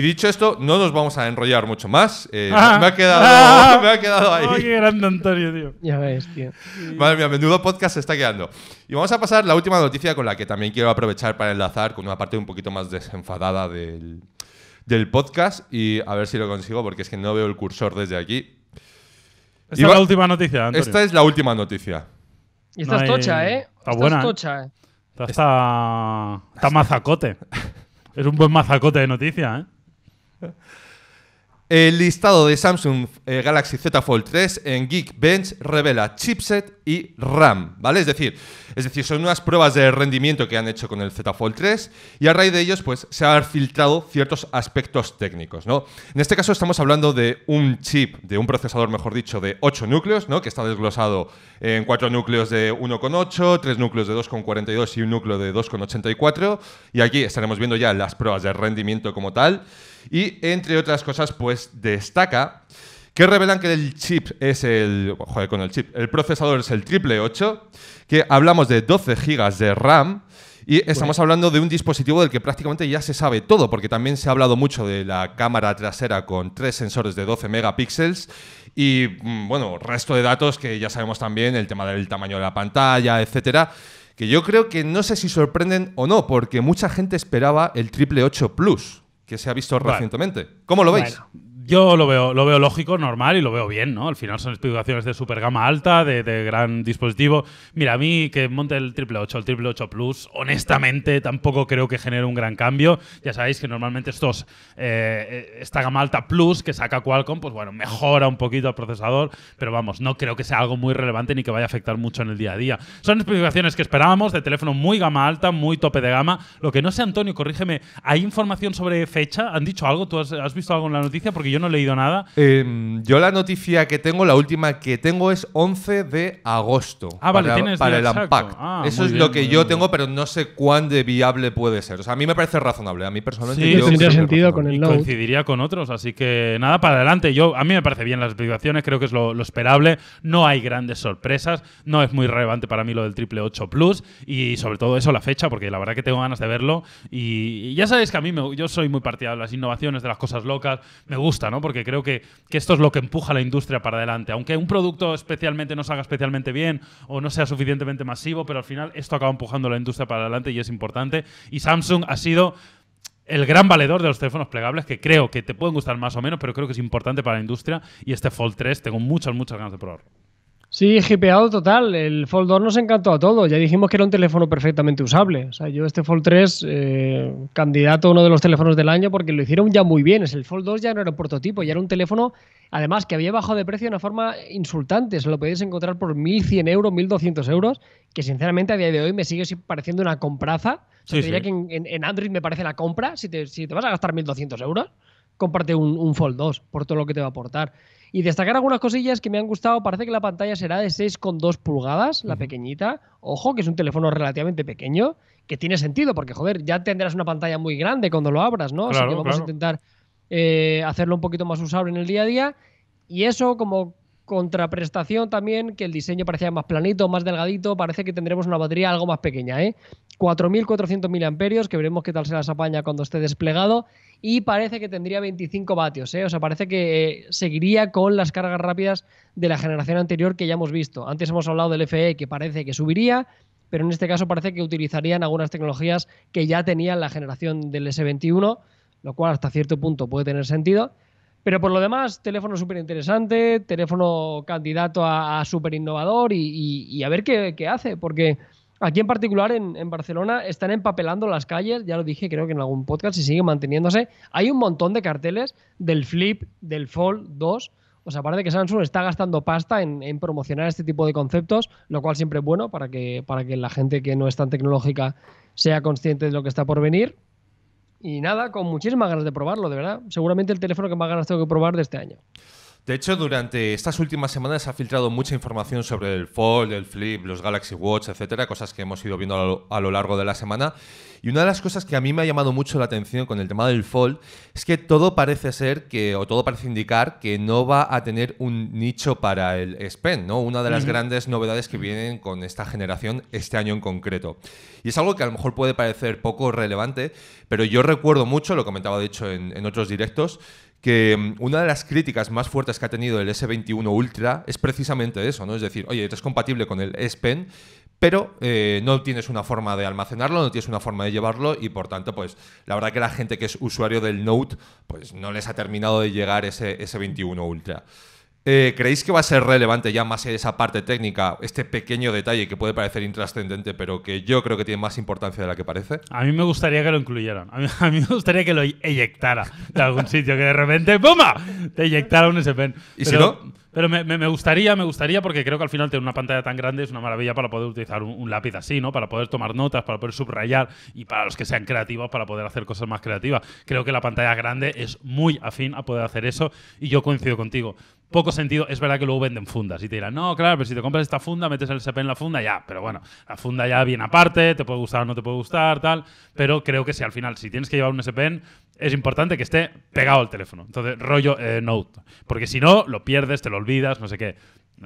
Y dicho esto, no nos vamos a enrollar mucho más. Eh, ah. me, ha quedado, ah. me ha quedado ahí. Oh, ¡Qué grande Antonio, tío! Ya ves, tío. Madre mía, menudo podcast se está quedando. Y vamos a pasar la última noticia con la que también quiero aprovechar para enlazar con una parte un poquito más desenfadada del, del podcast y a ver si lo consigo porque es que no veo el cursor desde aquí. Esta es la última noticia, Antonio. Esta es la última noticia. Y esta es tocha, ¿eh? Está esta Es ¿eh? tocha, eh. Esta está, está mazacote. es un buen mazacote de noticia, ¿eh? El listado de Samsung eh, Galaxy Z Fold 3 en Geekbench revela chipset y RAM, ¿vale? Es decir, es decir, son unas pruebas de rendimiento que han hecho con el Z Fold 3 y a raíz de ellos pues, se han filtrado ciertos aspectos técnicos, ¿no? En este caso estamos hablando de un chip, de un procesador, mejor dicho, de 8 núcleos, ¿no? Que está desglosado en 4 núcleos de 1,8, 3 núcleos de 2,42 y un núcleo de 2,84 y aquí estaremos viendo ya las pruebas de rendimiento como tal. Y entre otras cosas, pues destaca que revelan que el chip es el. Joder, con el chip. El procesador es el triple 8, que hablamos de 12 GB de RAM. Y estamos hablando de un dispositivo del que prácticamente ya se sabe todo, porque también se ha hablado mucho de la cámara trasera con tres sensores de 12 megapíxeles y, mm, bueno, resto de datos que ya sabemos también, el tema del tamaño de la pantalla, etcétera, que yo creo que no sé si sorprenden o no, porque mucha gente esperaba el triple 8 Plus que se ha visto recientemente. ¿Cómo lo veis? Yo lo veo, lo veo lógico, normal y lo veo bien, ¿no? Al final son especificaciones de super gama alta, de, gran dispositivo. Mira, a mí que monte el triple 8, el triple 8 Plus, honestamente tampoco creo que genere un gran cambio. Ya sabéis que normalmente estos, eh, esta gama alta Plus que saca Qualcomm, pues bueno, mejora un poquito el procesador, pero vamos, no creo que sea algo muy relevante ni que vaya a afectar mucho en el día a día. Son especificaciones que esperábamos, de teléfono muy gama alta, muy tope de gama. Lo que no sé, Antonio, corrígeme, ¿hay información sobre fecha? ¿Han dicho algo? ¿Tú has, visto algo en la noticia? Porque yo no he leído nada. Em, yo la noticia que tengo, la última que tengo es 11 de agosto. Ah, para, vale, Para el Unpack. Ah, eso es lo que yo tengo, pero no sé cuán de viable puede ser. O sea, a mí me parece razonable. A mí personalmente coincidiría con otros, así que nada, para adelante. Yo, a mí me parece bien las explicaciones, creo que es lo, esperable. No hay grandes sorpresas, no es muy relevante para mí lo del triple 8 Plus y sobre todo eso la fecha, porque la verdad que tengo ganas de verlo. Y, ya sabéis que a mí yo soy muy partidario de las innovaciones, de las cosas locas, me gusta ¿no? Porque creo que, que, esto es lo que empuja a la industria para adelante. Aunque un producto especialmente no salga especialmente bien o no sea suficientemente masivo, pero al final esto acaba empujando a la industria para adelante y es importante. Y Samsung ha sido el gran valedor de los teléfonos plegables, que creo que te pueden gustar más o menos, pero creo que es importante para la industria. Y este Fold 3 tengo muchas, muchas ganas de probarlo. Sí, hipeado total. El Fold 2 nos encantó a todos. Ya dijimos que era un teléfono perfectamente usable. O sea, yo este Fold 3, eh, candidato a uno de los teléfonos del año, porque lo hicieron ya muy bien. El Fold 2 ya no era un prototipo, ya era un teléfono, además, que había bajado de precio de una forma insultante. Se lo podéis encontrar por 1.100 euros, 1.200 euros, que sinceramente a día de hoy me sigue pareciendo una compraza. O diría que en, Android me parece la compra, si te, si te vas a gastar 1.200 euros comparte un, Fold 2 por todo lo que te va a aportar. Y destacar algunas cosillas que me han gustado. Parece que la pantalla será de 6,2 pulgadas, la pequeñita. Ojo, que es un teléfono relativamente pequeño, que tiene sentido, porque joder, ya tendrás una pantalla muy grande cuando lo abras, ¿no? Así que vamos a intentar eh, hacerlo un poquito más usable en el día a día. Y eso, como contraprestación también, que el diseño parecía más planito, más delgadito, parece que tendremos una batería algo más pequeña, ¿eh? 4.400 mAh, que veremos qué tal se las apaña cuando esté desplegado y parece que tendría 25 vatios, ¿eh? o sea, parece que eh, seguiría con las cargas rápidas de la generación anterior que ya hemos visto. Antes hemos hablado del FE e, que parece que subiría, pero en este caso parece que utilizarían algunas tecnologías que ya tenían la generación del S21, lo cual hasta cierto punto puede tener sentido. Pero por lo demás, teléfono súper interesante, teléfono candidato a, súper innovador y, a ver qué hace, porque Aquí en particular, en, Barcelona, están empapelando las calles, ya lo dije, creo que en algún podcast, y sigue manteniéndose. Hay un montón de carteles del Flip, del Fold 2. O sea, parece que Samsung está gastando pasta en, promocionar este tipo de conceptos, lo cual siempre es bueno para que, para que la gente que no es tan tecnológica sea consciente de lo que está por venir. Y nada, con muchísimas ganas de probarlo, de verdad. Seguramente el teléfono que más ganas tengo que probar de este año. De hecho, durante estas últimas semanas se ha filtrado mucha información sobre el Fold, el Flip, los Galaxy Watch, etcétera, cosas que hemos ido viendo a lo, largo de la semana. Y una de las cosas que a mí me ha llamado mucho la atención con el tema del Fold es que todo parece ser que, o todo parece indicar que no va a tener un nicho para el spend. ¿no? Una de las grandes novedades que vienen con esta generación este año en concreto. Y es algo que a lo mejor puede parecer poco relevante, pero yo recuerdo mucho, lo comentaba de hecho en otros directos, que mm, una de las críticas más fuertes que ha tenido el S21 Ultra es precisamente eso, ¿no? Es decir, oye, es compatible con el S Pen, pero eh, no tienes una forma de almacenarlo, no tienes una forma de llevarlo y por tanto, pues la verdad que la gente que es usuario del Note, pues no les ha terminado de llegar ese S21 Ultra. Eh, ¿Creéis que va a ser relevante ya más esa parte técnica, este pequeño detalle que puede parecer intrascendente, pero que yo creo que tiene más importancia de la que parece? A mí me gustaría que lo incluyeran. A mí, me gustaría que lo eyectara de algún sitio, que de repente, ¡pumba! Te eyectara un SPN. ¿Y si no? Pero me, gustaría, me gustaría, porque creo que al final tener una pantalla tan grande es una maravilla para poder utilizar un, lápiz así, ¿no? Para poder tomar notas, para poder subrayar y para los que sean creativos, para poder hacer cosas más creativas. Creo que la pantalla grande es muy afín a poder hacer eso y yo coincido contigo. Poco sentido, es verdad que luego venden fundas y te dirán, no, claro, pero si te compras esta funda, metes el SP en la funda, ya, pero bueno, la funda ya viene aparte, te puede gustar o no te puede gustar, tal, pero creo que si al final, si tienes que llevar un SP, es importante que esté pegado al teléfono. Entonces, rollo eh, Note. Porque si no, lo pierdes, te lo olvidas, no sé qué.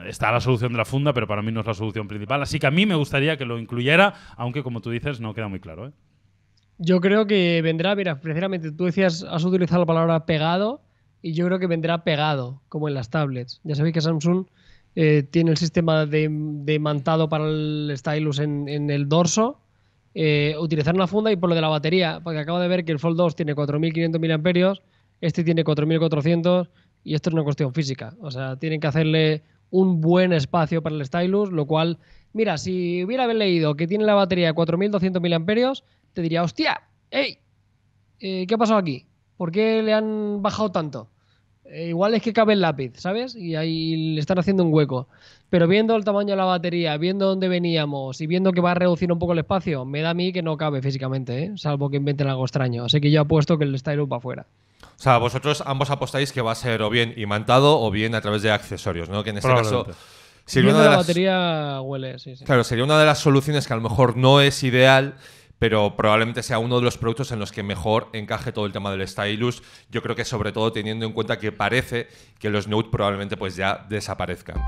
Está la solución de la funda, pero para mí no es la solución principal. Así que a mí me gustaría que lo incluyera, aunque como tú dices, no queda muy claro. ¿eh? Yo creo que vendrá, mira, precisamente tú decías, has utilizado la palabra pegado, y yo creo que vendrá pegado, como en las tablets. Ya sabéis que Samsung eh, tiene el sistema de, mantado para el stylus en el dorso eh, utilizar una funda y por lo de la batería, porque acabo de ver que el Fold 2 tiene 4.500 mAh, este tiene 4.400 y esto es una cuestión física. O sea, tienen que hacerle un buen espacio para el stylus, lo cual, mira, si hubiera leído que tiene la batería 4.200 mAh, te diría, hostia, hey, eh, ¿qué ha pasado aquí? ¿Por qué le han bajado tanto? Eh, igual es que cabe el lápiz, ¿sabes? Y ahí le están haciendo un hueco. Pero viendo el tamaño de la batería, viendo dónde veníamos y viendo que va a reducir un poco el espacio, me da a mí que no cabe físicamente, ¿eh? salvo que inventen algo extraño. Así que yo apuesto que el Stylo va afuera O sea, vosotros ambos apostáis que va a ser o bien imantado o bien a través de accesorios, ¿no? Que en este caso. Sería de la batería huele, sí, sí. Claro, sería una de las soluciones que a lo mejor no es ideal, pero probablemente sea uno de los productos en los que mejor encaje todo el tema del stylus. Yo creo que sobre todo teniendo en cuenta que parece que los Note probablemente pues ya desaparezcan.